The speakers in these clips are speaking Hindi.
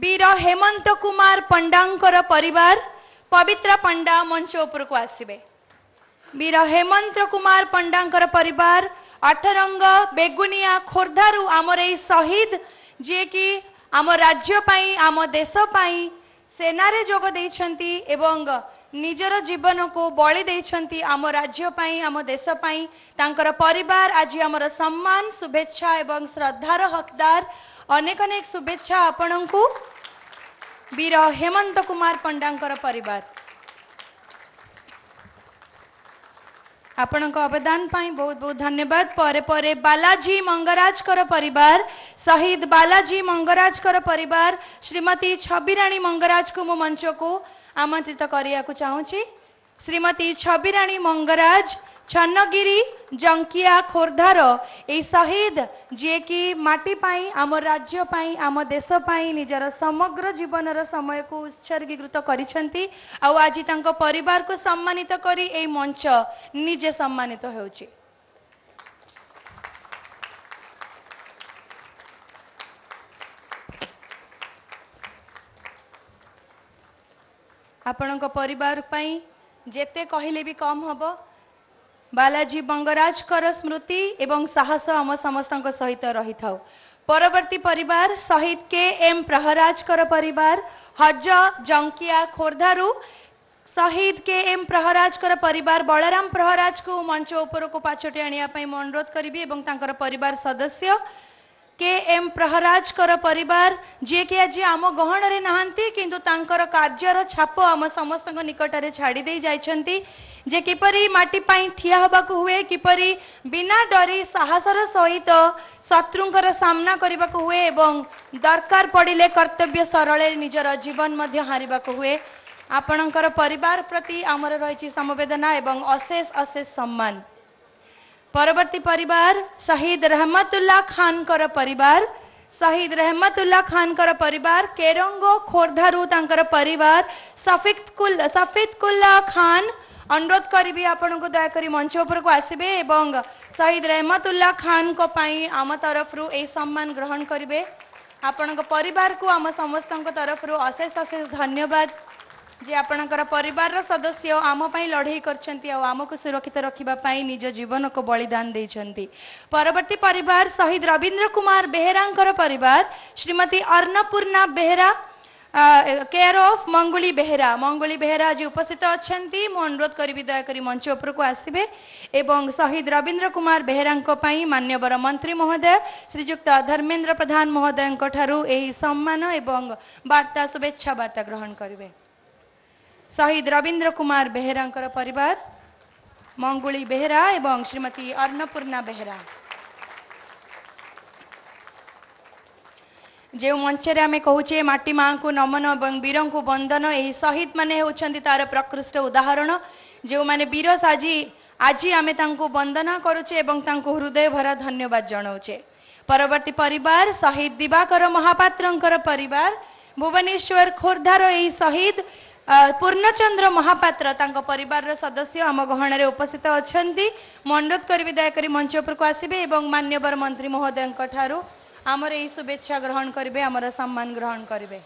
वीर हेमंत कुमार पंडांकर परिवार पवित्र पंडा मंच उप आसे वीर हेमंत कुमार परिवार अठरङ बेगुनिया खोर्धारुम शहीद जिम की आम देशपेन जोदेङ निजर जीवनको बलिदेन्ट आम पई आम परिवार आज अब सम्मान शुभेच्छा एवं श्रद्धार हकदार अनेक अनेक शुभेच्छा वीर हेमंत कुमार पण्डा पाई बहुत बहुत धन्यवाद बालाजी मङ्गराजको परिवार शहीद बालाजी मङ्गराजको परिवार श्रीमती छबिराणी मंगराज को मंच को आमंत्रित आमन्त्रित को चाहन्छु श्रीमती छबिराणी मंगराज ଛନ୍ନଗିରି ଜଙ୍କିଆ ଖୋର୍ଦ୍ଧାର ଏଇ ଶହୀଦ ଯିଏକି ମାଟି ପାଇଁ ଆମ ରାଜ୍ୟ ପାଇଁ ଆମ ଦେଶ ପାଇଁ ନିଜର ସମଗ୍ର ଜୀବନର ସମୟକୁ ଉତ୍ସର୍ଗୀକୃତ କରିଛନ୍ତି ଆଉ ଆଜି ତାଙ୍କ ପରିବାରକୁ ସମ୍ମାନିତ କରି ଏଇ ମଞ୍ଚ ନିଜେ ସମ୍ମାନିତ ହେଉଛି ଆପଣଙ୍କ ପରିବାର ପାଇଁ ଯେତେ କହିଲେ ବି କମ୍ ହେବ बालाजी बङ्गराजको स्मृति एवं साहस आम परवर्ती परिवार सहिद के एम प्रहराजको परिवार हज जंकिया खोर्धारु सहित के एम प्रहराजको परिवार बलराम बलरम प्रहरराजको मञ्च उप पाँचटे आण म अनुरोध गरी तर सदस्य કે એમ પ્રહરાજકર પરિવાર ଯିଏକି ଆଜି ଆମ ଗହଣରେ ନାହାନ୍ତି କିନ୍ତୁ ତାଙ୍କର କାର୍ଯ୍ୟର ଛାପ ଆମ ସମସ୍ତଙ୍କ ନିକଟରେ ଛାଡ଼ି ଦେଇ ଯାଇଛନ୍ତି ଯେ କିପରି ମାଟି ପାଇଁ ଠିଆ ହେବାକୁ ହୁଏ କିପରି ବିନା ଡରି ସାହସର ସହିତ ଶତ୍ରୁଙ୍କର ସାମ୍ନା କରିବାକୁ ହୁଏ ଏବଂ ଦରକାର ପଡ଼ିଲେ କର୍ତ୍ତବ୍ୟ ସରଳରେ ନିଜର ଜୀବନ ମଧ୍ୟ ହାରିବାକୁ ହୁଏ ଆପଣଙ୍କର ପରିବାର ପ୍ରତି ଆମର ରହିଛି ସମବେଦନା ଏବଂ ଅଶେଷ ଅଶେଷ ସମ୍ମାନ परवर्ती परिवार शहीद रहमतुल्ला खान कर परिवार शहीद रहमतुल्ला खान कर परिवार केरंगो खोर्धारू परिवार सफिक कुल सफितकुल्ला खान अनुरोध करी आपण को दयाकोरी मंच उपरक आसबे और शहीद रहमतुल्ला खान को पाई आम तरफ रु ए सम्मान ग्रहण करेंगे आपण परिवार को आम समस्त तरफ रु अशेष अशेष धन्यवाद যে আপনার পরিবার সদস্য আমি লড়াই করছেন আমাকে সুরক্ষিত রাখা নিজ জীবনক বলিদান দিয়েছেন পরবর্তী পরিবার শহীদ রবীন্দ্র কুমার বেহেরাঙ্কর পরিবার শ্রীমতী অর্ণপূর্ণা বেহেরা কেয়ার অফ মঙ্গুলি বেহেরা মঙ্গুলি বেহেরা আজ উপস্থিত অনেক মু অনুরোধ করি দয়াকরি মঞ্চ উপরক আসবে এবং শহীদ রবীন্দ্র কুমার বেহেরাঙ্পাই মান্যবর মন্ত্রী মহোদয় শ্রীযুক্ত ধর্মেন্দ্র প্রধান মহোদয়ঙ্ এই সম্মান এবং বার্তা শুভেচ্ছা বার্তা গ্রহণ করবে ଶହୀଦ ରବୀନ୍ଦ୍ର କୁମାର ବେହେରାଙ୍କର ପରିବାର ମଙ୍ଗୁଳି ବେହେରା ଏବଂ ଶ୍ରୀମତୀ ଅର୍ଣ୍ଣପୂର୍ଣ୍ଣା ବେହେରା ଯେଉଁ ମଞ୍ଚରେ ଆମେ କହୁଛେ ମାଟି ମାଆଙ୍କୁ ନମନ ଏବଂ ବୀରଙ୍କୁ ବନ୍ଦନ ଏହି ଶହୀଦମାନେ ହେଉଛନ୍ତି ତାର ପ୍ରକୃଷ୍ଟ ଉଦାହରଣ ଯେଉଁମାନେ ବୀର ସାଜି ଆଜି ଆମେ ତାଙ୍କୁ ବନ୍ଦନା କରୁଛେ ଏବଂ ତାଙ୍କୁ ହୃଦୟ ଭରା ଧନ୍ୟବାଦ ଜଣାଉଛେ ପରବର୍ତ୍ତୀ ପରିବାର ଶହୀଦ ଦିବାକର ମହାପାତ୍ରଙ୍କର ପରିବାର ଭୁବନେଶ୍ୱର ଖୋର୍ଦ୍ଧାର ଏହି ଶହୀଦ ପୂର୍ଣ୍ଣଚନ୍ଦ୍ର ମହାପାତ୍ର ତାଙ୍କ ପରିବାରର ସଦସ୍ୟ ଆମ ଗହଣାରେ ଉପସ୍ଥିତ ଅଛନ୍ତି ମୁଁ ଅନୁରୋଧ କରିବି ଦୟାକରି ମଞ୍ଚ ଉପରକୁ ଆସିବେ ଏବଂ ମାନ୍ୟବର ମନ୍ତ୍ରୀ ମହୋଦୟଙ୍କ ଠାରୁ ଆମର ଏହି ଶୁଭେଚ୍ଛା ଗ୍ରହଣ କରିବେ ଆମର ସମ୍ମାନ ଗ୍ରହଣ କରିବେ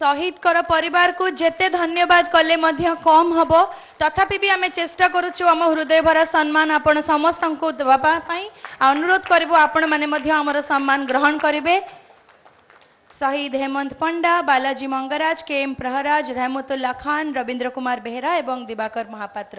শহীদকর পরিবারকু যেতে ধন্যবাদ কলে মধ্য কম হব তথাপি বি আমি চেষ্টা করুছু আম হৃদয় ভরা সম্মান আপন সমস্ত দেওয়া অনুরোধ করবু আপন মানে মধ্য আমার সম্মান গ্রহণ করবে শহীদ হেমন্ত পণ্ডা বালাজী মঙ্গরাজ কে এম প্রহরাজ রহমতুল্লাহ খান রবীন্দ্র কুমার বেহরা এবং দিবাকর মহাপাত্র